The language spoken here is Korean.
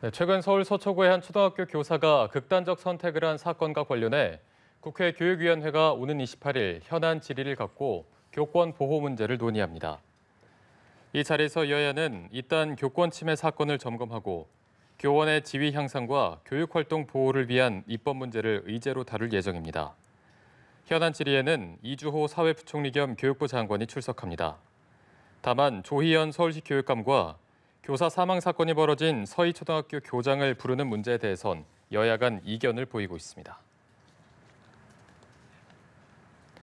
네, 최근 서울 서초구의 한 초등학교 교사가 극단적 선택을 한 사건과 관련해 국회 교육위원회가 오는 28일 현안 질의를 갖고 교권 보호 문제를 논의합니다. 이 자리에서 여야는 일단 교권 침해 사건을 점검하고 교원의 지위 향상과 교육활동 보호를 위한 입법 문제를 의제로 다룰 예정입니다. 현안 질의에는 이주호 사회부총리 겸 교육부 장관이 출석합니다. 다만 조희연 서울시 교육감과 교사 사망 사건이 벌어진 서희초등학교 교장을 부르는 문제에 대해선 여야 간 이견을 보이고 있습니다.